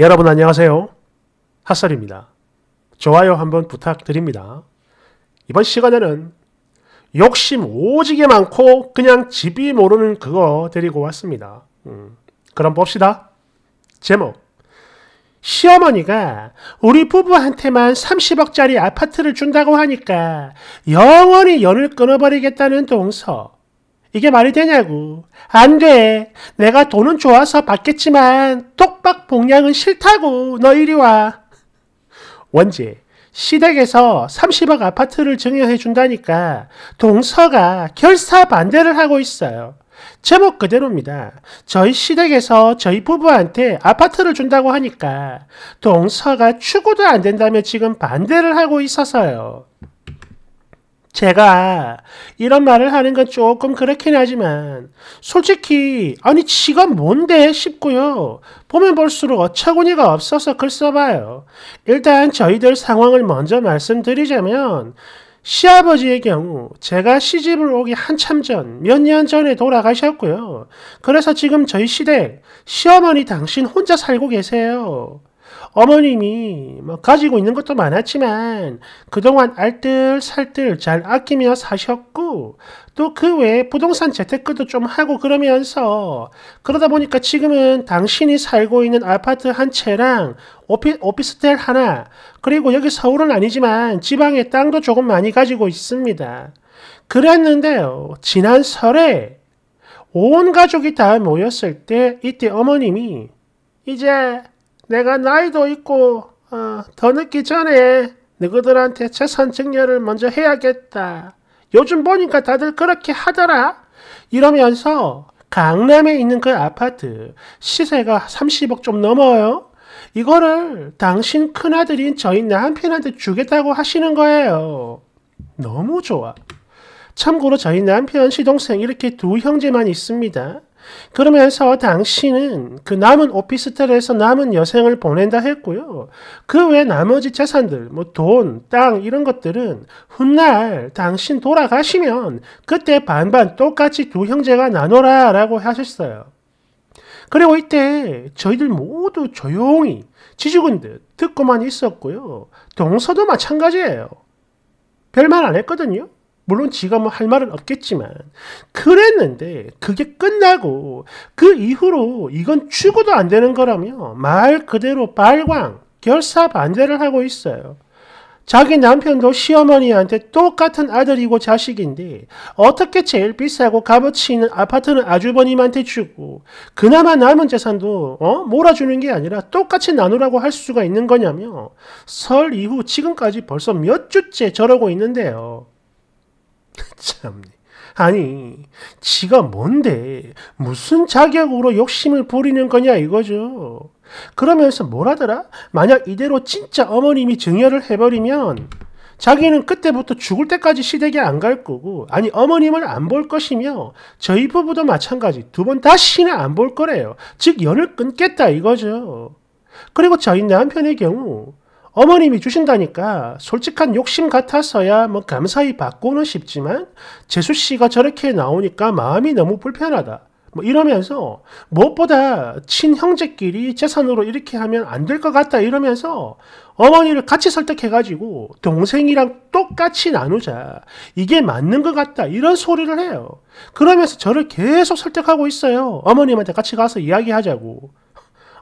여러분 안녕하세요. 핫설입니다. 좋아요 한번 부탁드립니다. 이번 시간에는 욕심 오지게 많고 그냥 집이 모르는 그거 데리고 왔습니다. 음, 그럼 봅시다. 제목 시어머니가 우리 부부한테만 30억짜리 아파트를 준다고 하니까 영원히 연을 끊어버리겠다는 동서 이게 말이 되냐고. 안 돼. 내가 돈은 좋아서 받겠지만 똑박 복량은 싫다고. 너 이리 와. 원재. 시댁에서 30억 아파트를 증여해 준다니까 동서가 결사 반대를 하고 있어요. 제목 그대로입니다. 저희 시댁에서 저희 부부한테 아파트를 준다고 하니까 동서가 추구도 안 된다며 지금 반대를 하고 있어서요. 제가 이런 말을 하는 건 조금 그렇긴 하지만 솔직히 아니 지가 뭔데 싶고요. 보면 볼수록 어처구니가 없어서 글 써봐요. 일단 저희들 상황을 먼저 말씀드리자면 시아버지의 경우 제가 시집을 오기 한참 전, 몇 년 전에 돌아가셨고요. 그래서 지금 저희 시댁 시어머니 당신 혼자 살고 계세요. 어머님이 뭐 가지고 있는 것도 많았지만 그동안 알뜰살뜰 잘 아끼며 사셨고 또 그 외에 부동산 재테크도 좀 하고 그러면서 그러다 보니까 지금은 당신이 살고 있는 아파트 한 채랑 오피, 오피스텔 하나 그리고 여기 서울은 아니지만 지방에 땅도 조금 많이 가지고 있습니다. 그랬는데요. 지난 설에 온 가족이 다 모였을 때 이때 어머님이 이제 내가 나이도 있고 어, 더 늦기 전에 너희들한테 재산 증여를 먼저 해야겠다. 요즘 보니까 다들 그렇게 하더라. 이러면서 강남에 있는 그 아파트 시세가 30억 좀 넘어요. 이거를 당신 큰아들인 저희 남편한테 주겠다고 하시는 거예요. 너무 좋아. 참고로 저희 남편 시동생 이렇게 두 형제만 있습니다. 그러면서 당신은 그 남은 오피스텔에서 남은 여생을 보낸다 했고요. 그 외 나머지 재산들, 뭐 돈, 땅 이런 것들은 훗날 당신 돌아가시면 그때 반반 똑같이 두 형제가 나눠라 라고 하셨어요. 그리고 이때 저희들 모두 조용히 지죽은 듯 듣고만 있었고요. 동서도 마찬가지예요. 별말 안 했거든요. 물론 지가 뭐 할 말은 없겠지만 그랬는데 그게 끝나고 그 이후로 이건 죽어도안 되는 거라며 말 그대로 발광 결사 반대를 하고 있어요. 자기 남편도 시어머니한테 똑같은 아들이고 자식인데 어떻게 제일 비싸고 값어치 있는 아파트는 아주버님한테 주고 그나마 남은 재산도 어? 몰아주는 게 아니라 똑같이 나누라고 할 수가 있는 거냐며 설 이후 지금까지 벌써 몇 주째 저러고 있는데요. 참. 아니, 지가 뭔데, 무슨 자격으로 욕심을 부리는 거냐 이거죠. 그러면서 뭐라더라? 만약 이대로 진짜 어머님이 증여를 해버리면 자기는 그때부터 죽을 때까지 시댁에 안 갈 거고, 아니, 어머님을 안 볼 것이며, 저희 부부도 마찬가지, 두 번 다시는 안 볼 거래요. 즉, 연을 끊겠다 이거죠. 그리고 저희 남편의 경우, 어머님이 주신다니까 솔직한 욕심 같아서야 뭐 감사히 받고는 싶지만 재수 씨가 저렇게 나오니까 마음이 너무 불편하다. 뭐 이러면서 무엇보다 친형제끼리 재산으로 이렇게 하면 안 될 것 같다 이러면서 어머니를 같이 설득해가지고 동생이랑 똑같이 나누자 이게 맞는 것 같다 이런 소리를 해요 그러면서 저를 계속 설득하고 있어요 어머님한테 같이 가서 이야기하자고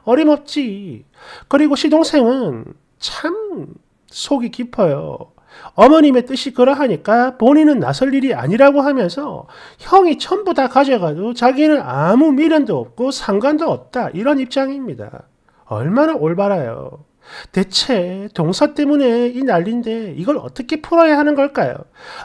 어림없지 그리고 시동생은 참 속이 깊어요. 어머님의 뜻이 그러하니까 본인은 나설 일이 아니라고 하면서 형이 전부 다 가져가도 자기는 아무 미련도 없고 상관도 없다 이런 입장입니다. 얼마나 올바라요. 대체 동서 때문에 이 난리인데 이걸 어떻게 풀어야 하는 걸까요?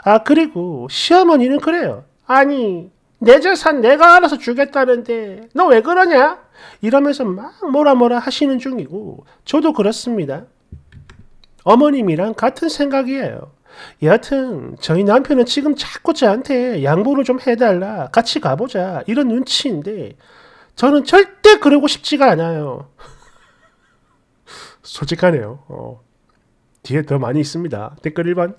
아 그리고 시어머니는 그래요. 아니 내 재산 내가 알아서 주겠다는데 너 왜 그러냐? 이러면서 막 뭐라 뭐라 하시는 중이고 저도 그렇습니다. 어머님이랑 같은 생각이에요. 여하튼 저희 남편은 지금 자꾸 저한테 양보를 좀 해달라 같이 가보자 이런 눈치인데 저는 절대 그러고 싶지가 않아요. 솔직하네요. 어. 뒤에 더 많이 있습니다. 댓글 1번.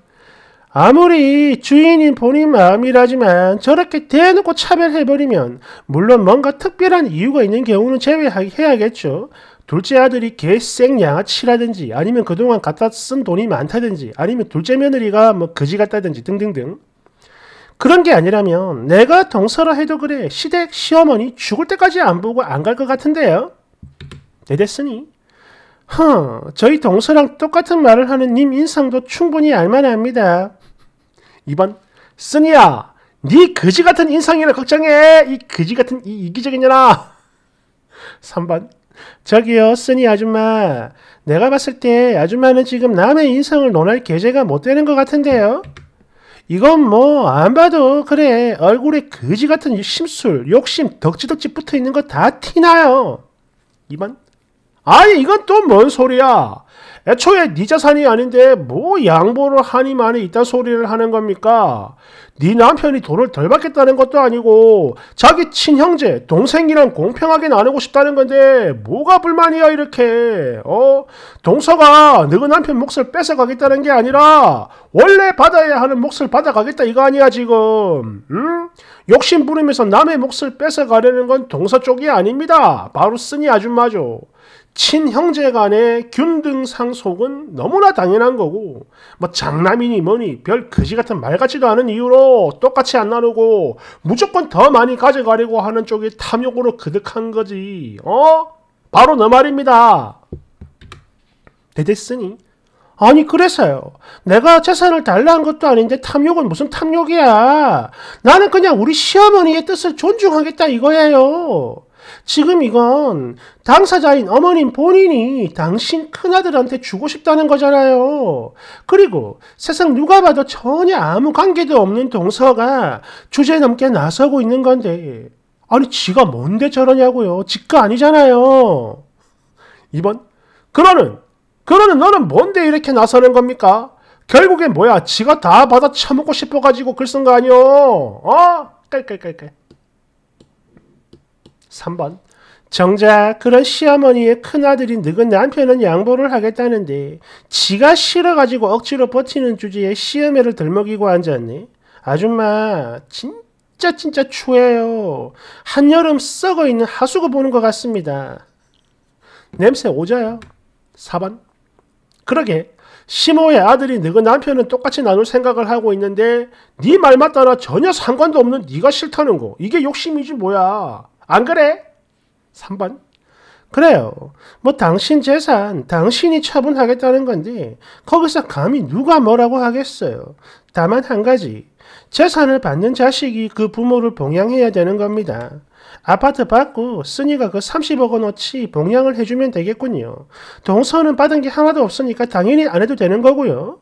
아무리 주인인 본인 마음이라지만 저렇게 대놓고 차별해버리면 물론 뭔가 특별한 이유가 있는 경우는 제외해야겠죠. 둘째 아들이 개생 양아치라든지 아니면 그동안 갖다 쓴 돈이 많다든지 아니면 둘째 며느리가 뭐 거지 같다든지 등등등 그런 게 아니라면 내가 동서라 해도 그래 시댁 시어머니 죽을 때까지 안 보고 안 갈 것 같은데요 대됐으니 네, 허 저희 동서랑 똑같은 말을 하는 님 인상도 충분히 알만합니다 2번 쓰니야 네 거지 같은 인상이라 걱정해 이 거지 같은 이 이기적인 년아 3번 저기요, 쓰니 아줌마. 내가 봤을 때 아줌마는 지금 남의 인성을 논할 계제가 못 되는 것 같은데요? 이건 뭐, 안 봐도, 그래. 얼굴에 거지 같은 심술, 욕심, 덕지덕지 붙어 있는 거 다 티나요. 2번. 아니, 이건 또 뭔 소리야? 애초에 네 자산이 아닌데 뭐 양보를 하니만이 이딴 소리를 하는 겁니까? 네 남편이 돈을 덜 받겠다는 것도 아니고 자기 친형제, 동생이랑 공평하게 나누고 싶다는 건데 뭐가 불만이야 이렇게 어? 동서가 너희 남편 몫을 뺏어가겠다는 게 아니라 원래 받아야 하는 몫을 받아가겠다 이거 아니야 지금 응? 욕심 부리면서 남의 몫을 뺏어가려는 건 동서 쪽이 아닙니다 바로 쓰니 아줌마죠 친형제 간의 균등 상속은 너무나 당연한 거고 뭐 장남이니 뭐니 별 거지 같은 말 같지도 않은 이유로 똑같이 안 나누고 무조건 더 많이 가져가려고 하는 쪽이 탐욕으로 그득한 거지 어? 바로 너 말입니다 대대쓰니 아니 그래서요 내가 재산을 달라는 것도 아닌데 탐욕은 무슨 탐욕이야 나는 그냥 우리 시어머니의 뜻을 존중하겠다 이거예요 지금 이건 당사자인 어머님 본인이 당신 큰아들한테 주고 싶다는 거잖아요. 그리고 세상 누가 봐도 전혀 아무 관계도 없는 동서가 주제 넘게 나서고 있는 건데, 아니, 지가 뭔데 저러냐고요. 지가 아니잖아요. 2번. 그러는, 그러는 너는 뭔데 이렇게 나서는 겁니까? 결국엔 뭐야? 지가 다 받아 처먹고 싶어가지고 글쓴 거 아니요? 어? 깔깔깔깔. 3번 정작 그런 시어머니의 큰아들이 늙은 남편은 양보를 하겠다는데 지가 싫어가지고 억지로 버티는 주제에 시어매를 들먹이고 앉았네. 아줌마 진짜 진짜 추해요. 한여름 썩어있는 하수구 보는 것 같습니다. 냄새 오자요. 4번 그러게 시모의 아들이 늙은 남편은 똑같이 나눌 생각을 하고 있는데 네말맞따나 전혀 상관도 없는 네가 싫다는 거 이게 욕심이지 뭐야. 안 그래? 3번. 그래요. 뭐 당신 재산, 당신이 처분하겠다는 건데 거기서 감히 누가 뭐라고 하겠어요. 다만 한 가지, 재산을 받는 자식이 그 부모를 봉양해야 되는 겁니다. 아파트 받고 쓰니가 그 30억 원어치 봉양을 해주면 되겠군요. 동서는 받은 게 하나도 없으니까 당연히 안 해도 되는 거고요.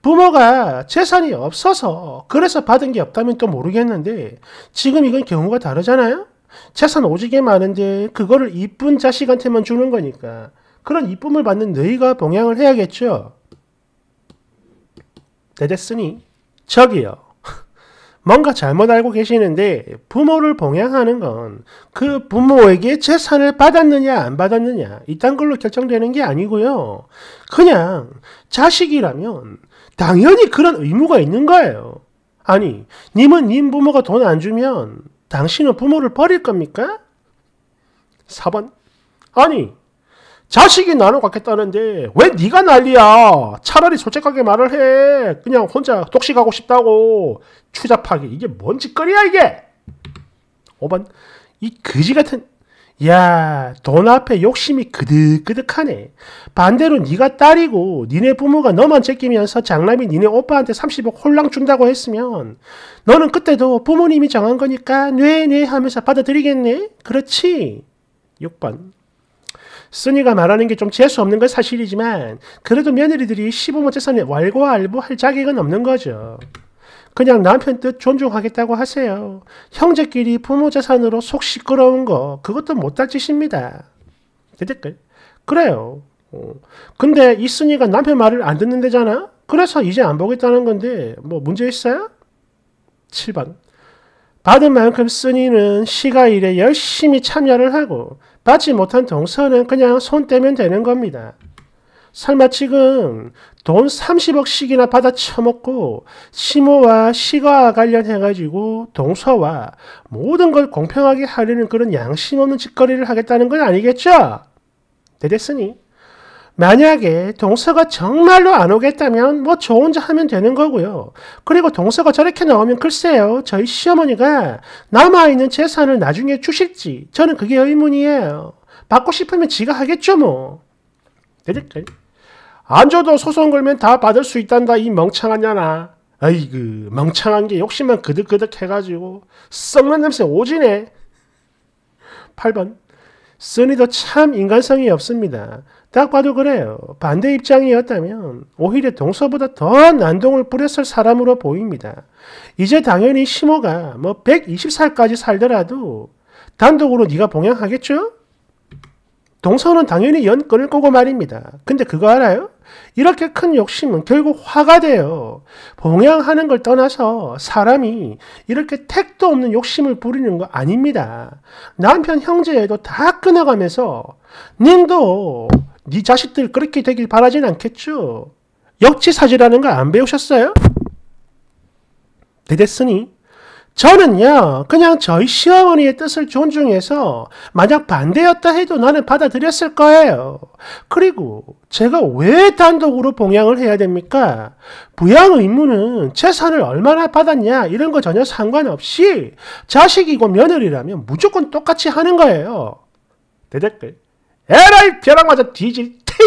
부모가 재산이 없어서 그래서 받은 게 없다면 또 모르겠는데 지금 이건 경우가 다르잖아요. 재산 오지게 많은데 그거를 이쁜 자식한테만 주는 거니까 그런 이쁨을 받는 너희가 봉양을 해야겠죠. 되겠으니 저기요. 뭔가 잘못 알고 계시는데 부모를 봉양하는 건 그 부모에게 재산을 받았느냐 안 받았느냐 이딴 걸로 결정되는 게 아니고요. 그냥 자식이라면 당연히 그런 의무가 있는 거예요. 아니, 님은 님 부모가 돈 안 주면 당신은 부모를 버릴 겁니까? 4번 아니 자식이 나눠 갖겠다는데 왜 네가 난리야 차라리 솔직하게 말을 해 그냥 혼자 독식하고 싶다고 추잡하게 이게 뭔 짓거리야 이게 5번 이 그지 같은 야, 돈 앞에 욕심이 그득그득하네. 반대로 네가 딸이고 니네 부모가 너만 제끼면서 장남이 니네 오빠한테 30억 홀랑 준다고 했으면 너는 그때도 부모님이 정한 거니까 뇌뇌 하면서 받아들이겠네? 그렇지? 6번. 쓰니가 말하는 게 좀 재수 없는 건 사실이지만 그래도 며느리들이 시부모 재산에 왈가왈부할 자격은 없는 거죠. 그냥 남편 뜻 존중하겠다고 하세요. 형제끼리 부모 재산으로 속 시끄러운 거 그것도 못할 짓십니다 대댓글 그래요. 어. 근데 이순이가 남편 말을 안 듣는데잖아? 그래서 이제 안 보겠다는 건데 뭐 문제 있어요? 7번 받은 만큼 쓰니는 시가 일에 열심히 참여를 하고 받지 못한 동서는 그냥 손 떼면 되는 겁니다. 설마 지금 돈 30억씩이나 받아 처먹고 심모와 시가와 관련해가지고 동서와 모든 걸 공평하게 하려는 그런 양심 없는 짓거리를 하겠다는 건 아니겠죠? 되겠으니 만약에 동서가 정말로 안 오겠다면 뭐 저 혼자 하면 되는 거고요. 그리고 동서가 저렇게 나오면 글쎄요. 저희 시어머니가 남아있는 재산을 나중에 주실지 저는 그게 의문이에요. 받고 싶으면 지가 하겠죠 뭐. 되니 안 줘도 소송 걸면 다 받을 수 있단다 이 멍청한 년아 아이그 멍청한 게 욕심만 그득그득 해가지고 썩는 냄새 오지네 8번 쓰니도 참 인간성이 없습니다. 딱 봐도 그래요. 반대 입장이었다면 오히려 동서보다 더 난동을 뿌렸을 사람으로 보입니다. 이제 당연히 심호가 뭐 120살까지 살더라도 단독으로 네가 봉양하겠죠? 동서는 당연히 연건을 꼬고 말입니다. 근데 그거 알아요? 이렇게 큰 욕심은 결국 화가 돼요. 봉양하는 걸 떠나서 사람이 이렇게 택도 없는 욕심을 부리는 거 아닙니다. 남편 형제에도 다 끊어가면서 님도 네 자식들 그렇게 되길 바라진 않겠죠? 역지사지라는 걸 안 배우셨어요? 대대쓰니 저는요, 그냥 저희 시어머니의 뜻을 존중해서 만약 반대였다 해도 나는 받아들였을 거예요. 그리고 제가 왜 단독으로 봉양을 해야 됩니까? 부양 의무는 재산을 얼마나 받았냐 이런 거 전혀 상관없이 자식이고 며느리라면 무조건 똑같이 하는 거예요. 대댓글. 에라이 벼락 맞아 뒤질 테이!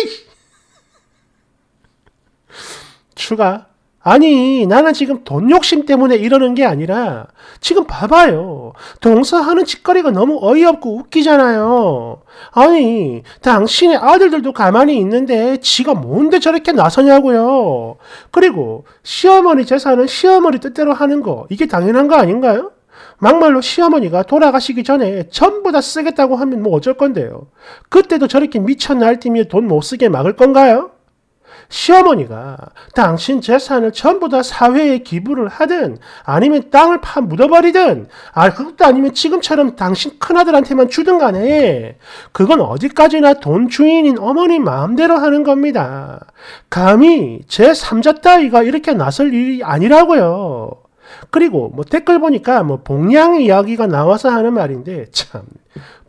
추가 아니, 나는 지금 돈 욕심 때문에 이러는 게 아니라, 지금 봐봐요. 동서하는 짓거리가 너무 어이없고 웃기잖아요. 아니, 당신의 아들들도 가만히 있는데, 지가 뭔데 저렇게 나서냐고요. 그리고, 시어머니 재산은 시어머니 뜻대로 하는 거, 이게 당연한 거 아닌가요? 막말로 시어머니가 돌아가시기 전에 전부 다 쓰겠다고 하면 뭐 어쩔 건데요. 그때도 저렇게 미쳐 날뛰며 돈못 쓰게 막을 건가요? 시어머니가 당신 재산을 전부 다 사회에 기부를 하든 아니면 땅을 파 묻어버리든 아 그것도 아니면 지금처럼 당신 큰아들한테만 주든 간에 그건 어디까지나 돈 주인인 어머니 마음대로 하는 겁니다. 감히 제3자 따위가 이렇게 나설 일이 아니라고요. 그리고 뭐 댓글 보니까 뭐봉양 이야기가 나와서 하는 말인데 참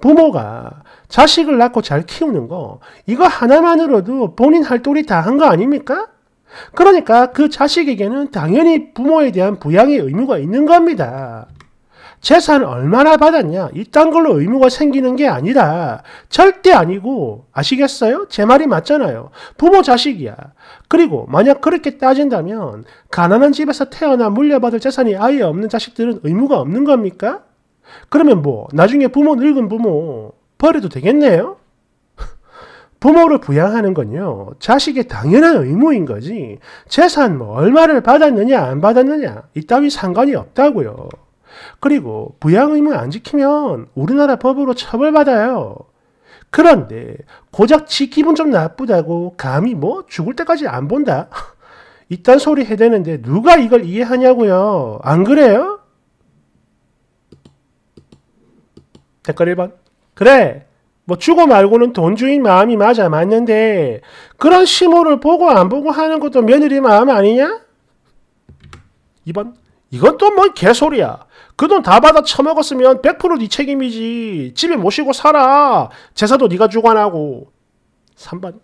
부모가 자식을 낳고 잘 키우는 거 이거 하나만으로도 본인 할 도리 다한 거 아닙니까? 그러니까 그 자식에게는 당연히 부모에 대한 부양의 의무가 있는 겁니다. 재산 얼마나 받았냐 이딴 걸로 의무가 생기는 게아니라 절대 아니고 아시겠어요? 제 말이 맞잖아요. 부모 자식이야. 그리고 만약 그렇게 따진다면 가난한 집에서 태어나 물려받을 재산이 아예 없는 자식들은 의무가 없는 겁니까? 그러면 뭐 나중에 부모 늙은 부모 버려도 되겠네요? 부모를 부양하는 건요, 자식의 당연한 의무인 거지, 재산 뭐 얼마를 받았느냐, 안 받았느냐, 이따위 상관이 없다고요. 그리고 부양 의무 안 지키면 우리나라 법으로 처벌받아요. 그런데 고작 지 기분 좀 나쁘다고 감히 뭐 죽을 때까지 안 본다? 이딴 소리 해대는데 누가 이걸 이해하냐고요. 안 그래요? 댓글 1번 그래 뭐 주고 말고는 돈 주인 마음이 맞아 맞는데 그런 시모를 보고 안 보고 하는 것도 며느리 마음 아니냐? 2번 이건 또 뭔 개소리야. 그 돈 다 받아 처먹었으면 100%네 책임이지. 집에 모시고 살아. 제사도 네가 주관하고. 3번.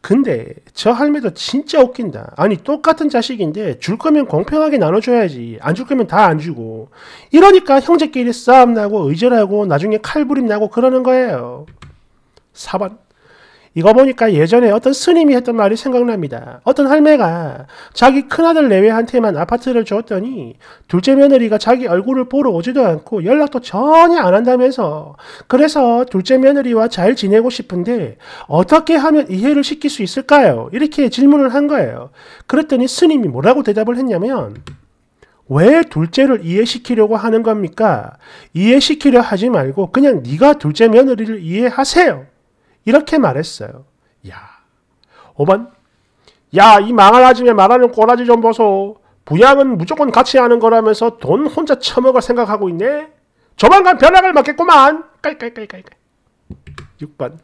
근데 저 할매도 진짜 웃긴다. 아니 똑같은 자식인데 줄 거면 공평하게 나눠줘야지. 안 줄 거면 다 안 주고. 이러니까 형제끼리 싸움 나고 의절하고 나중에 칼부림 나고 그러는 거예요. 4번. 이거 보니까 예전에 어떤 스님이 했던 말이 생각납니다. 어떤 할매가 자기 큰아들 내외한테만 아파트를 주었더니 둘째 며느리가 자기 얼굴을 보러 오지도 않고 연락도 전혀 안 한다면서 그래서 둘째 며느리와 잘 지내고 싶은데 어떻게 하면 이해를 시킬 수 있을까요? 이렇게 질문을 한 거예요. 그랬더니 스님이 뭐라고 대답을 했냐면 왜 둘째를 이해시키려고 하는 겁니까? 이해시키려 하지 말고 그냥 네가 둘째 며느리를 이해하세요. 이렇게 말했어요. 야, 5번. 야, 이 망할 아줌에 말하는 꼬라지 좀 보소. 부양은 무조건 같이 하는 거라면서 돈 혼자 처먹을 생각하고 있네? 조만간 변락을 맞겠구만. 깔깔깔깔깔. 6번.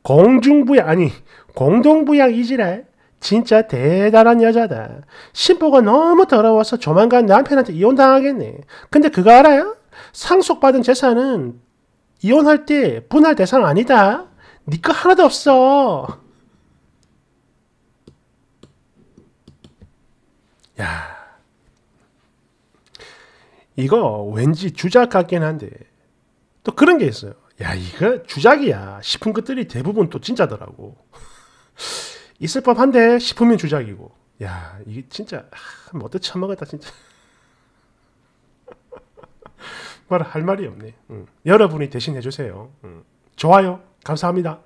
공중부양, 아니, 공동부양 이지래 진짜 대단한 여자다. 신부가 너무 더러워서 조만간 남편한테 이혼당하겠네. 근데 그거 알아요? 상속받은 재산은 이혼할 때 분할 대상 아니다. 니거 네 하나도 없어. 야. 이거 왠지 주작 같긴 한데 또 그런 게 있어요. 야 이거 주작이야 싶은 것들이 대부분 또 진짜더라고. 있을 법한데 싶으면 주작이고 야 이게 진짜 하, 뭐 어떻게 참먹었다 진짜 말할 말이 없네. 응. 여러분이 대신해 주세요. 응. 좋아요. 감사합니다.